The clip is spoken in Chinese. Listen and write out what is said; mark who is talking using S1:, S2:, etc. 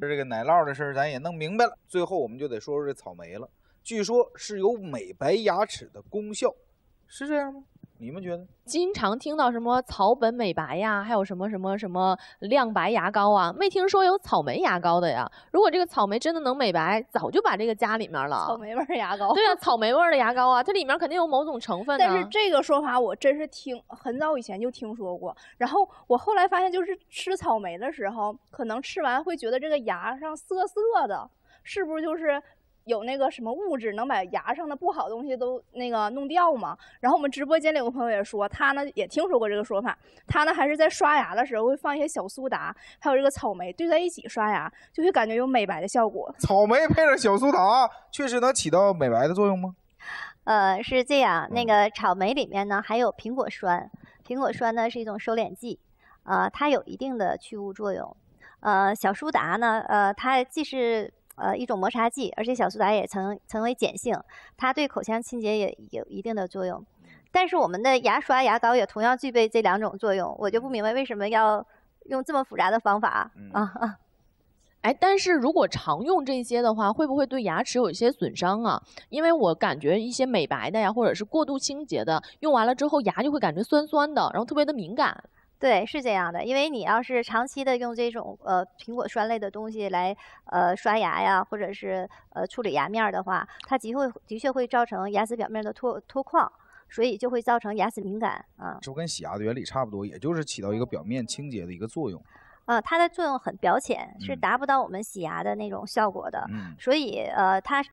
S1: 这这个奶酪的事儿，咱也弄明白了。最后，我们就得说说这草莓了。据说是有美白牙齿的功效，是这样吗？你们觉得？
S2: 经常听到什么草本美白呀，还有什么什么什么亮白牙膏啊？没听说有草莓牙膏的呀。如果这个草莓真的能美白，早就把这个加里面了。草
S3: 莓味儿牙膏。对啊，
S2: 草莓味儿的牙膏啊，它里面肯定有某种成分。但是这个说法我真是听很早以前就听
S3: 说过，然后我后来发现，就是吃草莓的时候，可能吃完会觉得这个牙上涩涩的，是不是就是？有那个什么物质能把牙上的不好东西都那个弄掉吗？然后我们直播间里有个朋友也说，他呢也听说过这个说法，他呢还是在刷牙的时候会放一些小苏打，还有这个草莓兑在一起刷牙，
S4: 就会感觉有美白的效果。
S1: 草莓配上小苏打，确实能起到美白的作用吗？
S4: 呃，是这样，那个草莓里面呢还有苹果酸，苹果酸呢是一种收敛剂，呃，它有一定的去污作用，呃，小苏打呢，呃，它既是呃，一种摩擦剂，而且小苏打也曾成为碱性，它对口腔清洁也有一定的作用。但是我们的牙刷、牙膏也同样具备这两种作用，我就不明白为什么要用这么复杂的方法啊！
S2: 哎，但是如果常用这些的话，会不会对牙齿有一些损伤啊？因为我感觉一些美白的呀，或者是过度清洁的，用完了之后牙就会感觉酸酸的，然后特别的敏
S4: 感。对，是这样的，因为你要是长期的用这种呃苹果酸类的东西来呃刷牙呀，或者是呃处理牙面儿的话，它极会的确会造成牙齿表面的脱脱矿，所以就会造成牙齿敏感
S1: 啊。就跟洗牙的原理差不多，也就是起到一个表面清洁的一个作用。
S4: 呃，它的作用很表浅，是达不到我们洗牙的那种效果的。嗯。所以呃，它。